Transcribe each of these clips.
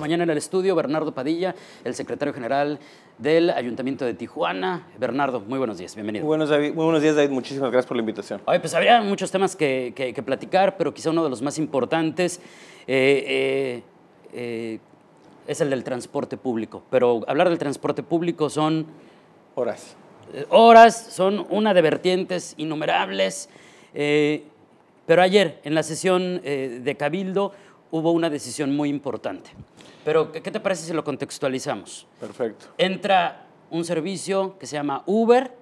mañana en el estudio, Bernardo Padilla, el secretario general del Ayuntamiento de Tijuana. Bernardo, muy buenos días, bienvenido. Muy buenos, días, David, muchísimas gracias por la invitación. Oye, pues habría muchos temas que, platicar, pero quizá uno de los más importantes eh, eh, eh, es el del transporte público. Pero hablar del transporte público son... Horas. Horas, son una de vertientes innumerables. pero ayer, en la sesión de Cabildo, hubo una decisión muy importante. Pero, ¿qué te parece si lo contextualizamos? Perfecto. Entra un servicio que se llama Uber,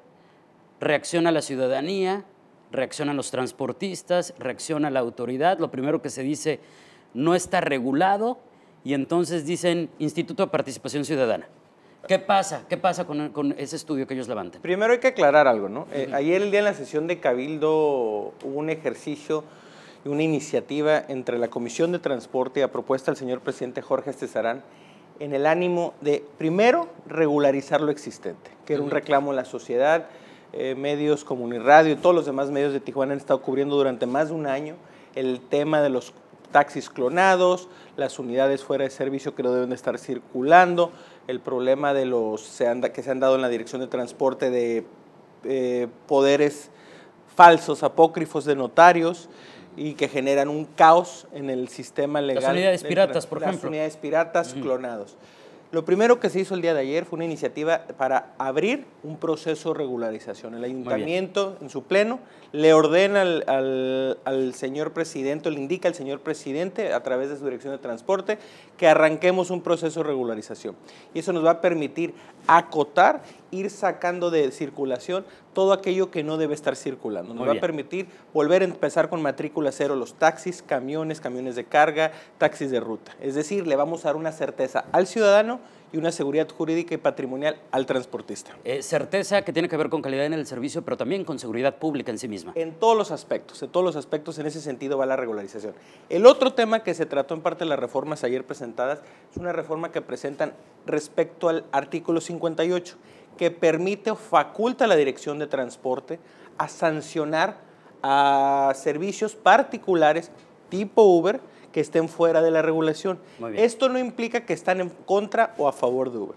reacciona la ciudadanía, reaccionan los transportistas, reacciona la autoridad. Lo primero que se dice, no está regulado, y entonces dicen Instituto de Participación Ciudadana. ¿Qué pasa? ¿Qué pasa con, ese estudio que ellos levantan? Primero hay que aclarar algo, ¿no? Eh, ayer el día en la sesión de Cabildo hubo un ejercicio una iniciativa entre la Comisión de Transporte y a propuesta del señor presidente Jorge Cesarán en el ánimo de, primero, regularizar lo existente, que era un reclamo en la sociedad, eh, medios como Uniradio y todos los demás medios de Tijuana han estado cubriendo durante más de un año el tema de los taxis clonados, las unidades fuera de servicio que no deben de estar circulando, el problema de los que se han dado en la dirección de transporte de eh, poderes falsos, apócrifos de notarios, y que generan un caos en el sistema legal. Las unidades piratas, por ejemplo. Las unidades piratas clonados. Lo primero que se hizo el día de ayer fue una iniciativa para abrir un proceso de regularización. El ayuntamiento, en su pleno, le ordena al, al, señor presidente, le indica al señor presidente, a través de su dirección de transporte, que arranquemos un proceso de regularización. Y eso nos va a permitir acotar ir sacando de circulación todo aquello que no debe estar circulando. Nos va a permitir volver a empezar con matrícula cero los taxis, camiones, camiones de carga, taxis de ruta. Es decir, le vamos a dar una certeza al ciudadano y una seguridad jurídica y patrimonial al transportista. Eh, certeza que tiene que ver con calidad en el servicio, pero también con seguridad pública en sí misma. En todos los aspectos, en todos los aspectos, en ese sentido va la regularización. El otro tema que se trató en parte de las reformas ayer presentadas es una reforma que presentan respecto al artículo 58 que permite o faculta a la Dirección de Transporte a sancionar a servicios particulares tipo Uber que estén fuera de la regulación. Esto no implica que están en contra o a favor de Uber.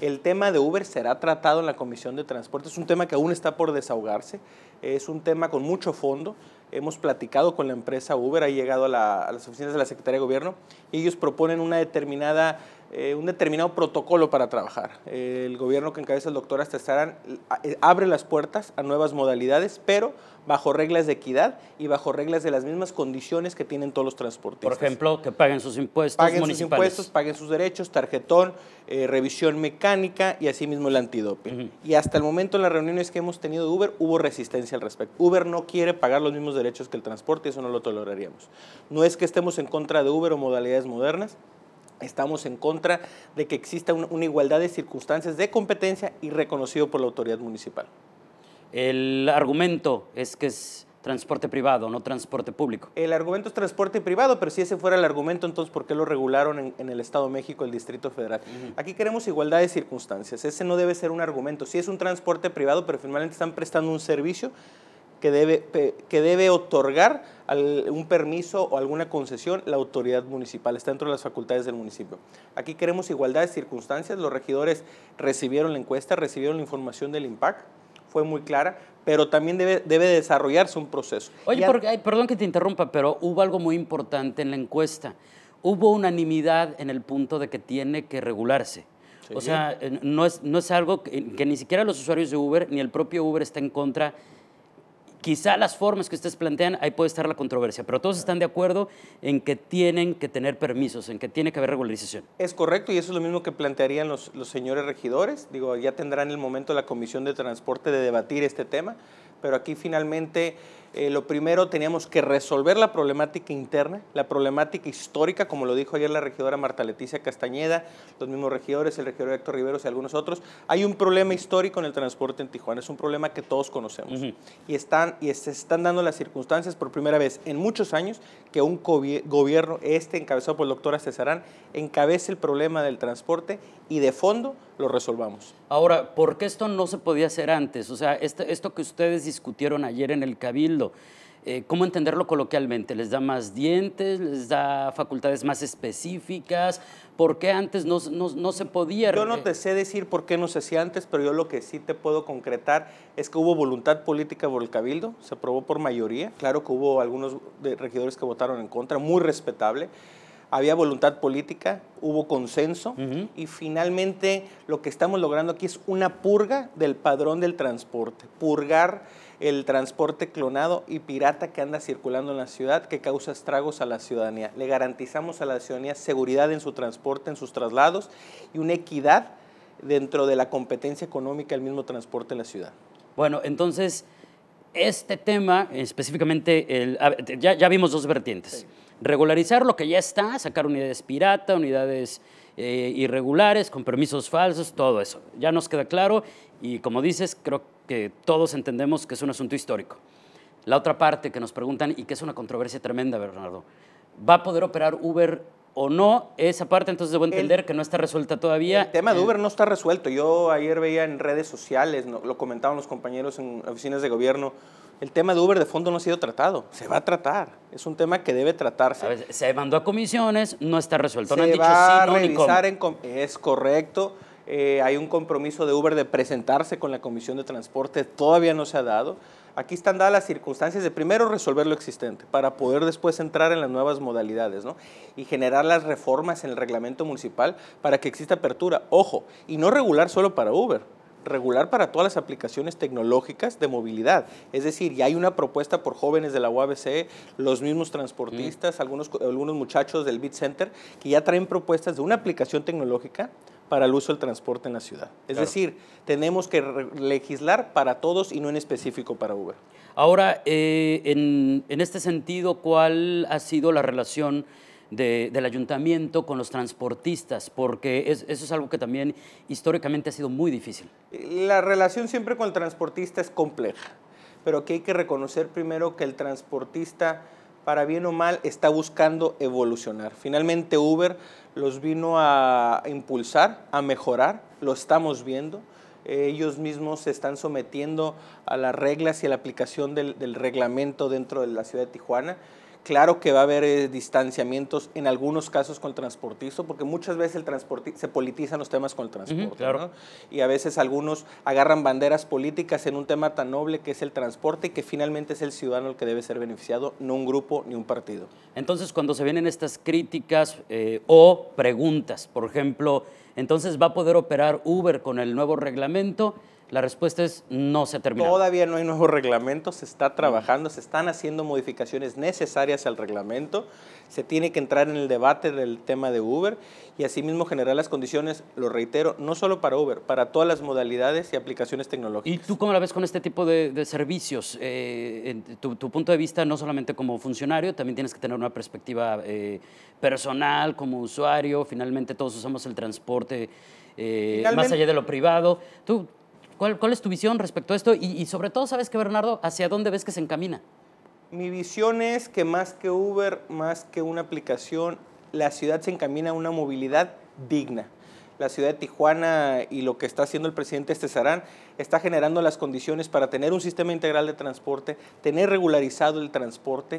El tema de Uber será tratado en la Comisión de Transporte. Es un tema que aún está por desahogarse es un tema con mucho fondo. Hemos platicado con la empresa Uber, ha llegado a, las oficinas de la Secretaría de Gobierno y ellos proponen una determinada, eh, un determinado protocolo para trabajar. el gobierno que encabeza el doctor Astesarán eh, abre las puertas a nuevas modalidades, pero bajo reglas de equidad y bajo reglas de las mismas condiciones que tienen todos los transportistas. Por ejemplo, que paguen sus impuestos. Paguen sus impuestos, paguen sus derechos, tarjetón, eh, revisión mecánica y asimismo el antidoping. Y hasta el momento en las reuniones que hemos tenido de Uber hubo resistencia al respecto. Uber no quiere pagar los mismos derechos que el transporte y eso no lo toleraríamos. No es que estemos en contra de Uber o modalidades modernas, Estamos en contra de que exista una igualdad de circunstancias de competencia y reconocido por la autoridad municipal. El argumento es que es Transporte privado, no transporte público. El argumento es transporte privado, pero si ese fuera el argumento, entonces ¿por qué lo regularon en, el Estado de México, el Distrito Federal? Aquí queremos igualdad de circunstancias. Ese no debe ser un argumento. Si es un transporte privado, pero finalmente están prestando un servicio que debe, que debe otorgar un permiso o alguna concesión la autoridad municipal. Está dentro de las facultades del municipio. Aquí queremos igualdad de circunstancias. Los regidores recibieron la encuesta, recibieron la información del IMPAC fue muy clara, pero también debe, debe desarrollarse un proceso. Oye, perdón que te interrumpa, pero hubo algo muy importante en la encuesta. Hubo unanimidad en el punto de que tiene que regularse. o sea, eh, no es, no es algo que, ni siquiera los usuarios de Uber ni el propio Uber está en contra Quizá las formas que ustedes plantean, ahí puede estar la controversia, pero todos están de acuerdo en que tienen que tener permisos, en que tiene que haber regularización. Es correcto y eso es lo mismo que plantearían los, señores regidores. Digo, ya tendrán el momento la Comisión de Transporte de debatir este tema, pero aquí finalmente eh, lo primero teníamos que resolver la problemática interna, la problemática histórica, como lo dijo ayer la regidora Marta Leticia Castañeda, los mismos regidores, el regidor Héctor Riveros y algunos otros. Hay un problema histórico en el transporte en Tijuana, es un problema que todos conocemos. Y, están, y se están dando las circunstancias por primera vez en muchos años que un gobierno, este encabezado por el doctor Cesarán, encabece el problema del transporte y de fondo lo resolvamos. Ahora, ¿por qué esto no se podía hacer antes? O sea, este, esto que ustedes discutieron ayer en el Cabildo, eh, ¿cómo entenderlo coloquialmente? ¿Les da más dientes? ¿Les da facultades más específicas? ¿Por qué antes no, no, se podía? Yo no te sé decir por qué no se hacía antes, pero yo lo que sí te puedo concretar es que hubo voluntad política por el Cabildo, se aprobó por mayoría. Claro que hubo algunos regidores que votaron en contra, muy respetable había voluntad política, hubo consenso y finalmente lo que estamos logrando aquí es una purga del padrón del transporte, purgar el transporte clonado y pirata que anda circulando en la ciudad que causa estragos a la ciudadanía. Le garantizamos a la ciudadanía seguridad en su transporte, en sus traslados y una equidad dentro de la competencia económica del mismo transporte en la ciudad. Bueno, entonces, este tema, específicamente, ya, ya, vimos dos vertientes. Sí regularizar lo que ya está, sacar unidades pirata, unidades eh, irregulares, con permisos falsos, todo eso. Ya nos queda claro y como dices, creo que todos entendemos que es un asunto histórico. La otra parte que nos preguntan y que es una controversia tremenda, Bernardo, ¿va a poder operar Uber o no? Esa parte entonces debo entender que no está resuelta todavía. El tema de Uber no está resuelto. Yo ayer veía en redes sociales, lo comentaban los compañeros en oficinas de gobierno, el tema de Uber de fondo no ha sido tratado. Se va a tratar. Es un tema que debe tratarse. se mandó a comisiones, no está resuelto. no han dicho sí, no, es correcto. Eh, hay un compromiso de Uber de presentarse con la Comisión de Transporte. Todavía no se ha dado. Aquí están dadas las circunstancias de primero resolver lo existente para poder después entrar en las nuevas modalidades y generar las reformas en el reglamento municipal para que exista apertura. Ojo, y no regular solo para Uber regular para todas las aplicaciones tecnológicas de movilidad. Es decir, ya hay una propuesta por jóvenes de la UABC, los mismos transportistas, mm. algunos, algunos muchachos del Bit Center, que ya traen propuestas de una aplicación tecnológica para el uso del transporte en la ciudad. Es decir, tenemos que legislar para todos y no en específico para Uber. Ahora, eh, en, en este sentido, ¿cuál ha sido la relación? del ayuntamiento con los transportistas, porque eso es algo que también históricamente ha sido muy difícil. La relación siempre con el transportista es compleja, pero aquí hay que reconocer primero que el transportista para bien o mal, está buscando evolucionar. Finalmente Uber los vino a impulsar, a mejorar, lo estamos viendo. ellos mismos se están sometiendo a las reglas y a la aplicación del reglamento dentro de la ciudad de Tijuana. Claro que va a haber eh, distanciamientos en algunos casos con el porque muchas veces el se politizan los temas con el transporte. Y a veces algunos agarran banderas políticas en un tema tan noble que es el transporte y que finalmente es el ciudadano el que debe ser beneficiado, no un grupo ni un partido. Entonces, cuando se vienen estas críticas eh, o preguntas, por ejemplo, entonces va a poder operar Uber con el nuevo reglamento, la respuesta es no se ha terminado. Todavía no hay nuevo reglamento, se está mm. trabajando, se están haciendo modificaciones necesarias al reglamento, se tiene que entrar en el debate del tema de Uber y asimismo generar las condiciones, lo reitero, no solo para Uber, para todas las modalidades y aplicaciones tecnológicas. ¿Y tú cómo la ves con este tipo de, servicios? Eh, tu, punto de vista no solamente como funcionario, también tienes que tener una perspectiva eh, personal como usuario, finalmente todos usamos el transporte eh, más allá de lo privado. ¿Tú ¿Cuál, es tu visión respecto a esto? Y, sobre todo, ¿sabes qué, Bernardo? ¿Hacia dónde ves que se encamina? Mi visión es que más que Uber, más que una aplicación, la ciudad se encamina a una movilidad digna. La ciudad de Tijuana y lo que está haciendo el presidente Cesarán este está generando las condiciones para tener un sistema integral de transporte, tener regularizado el transporte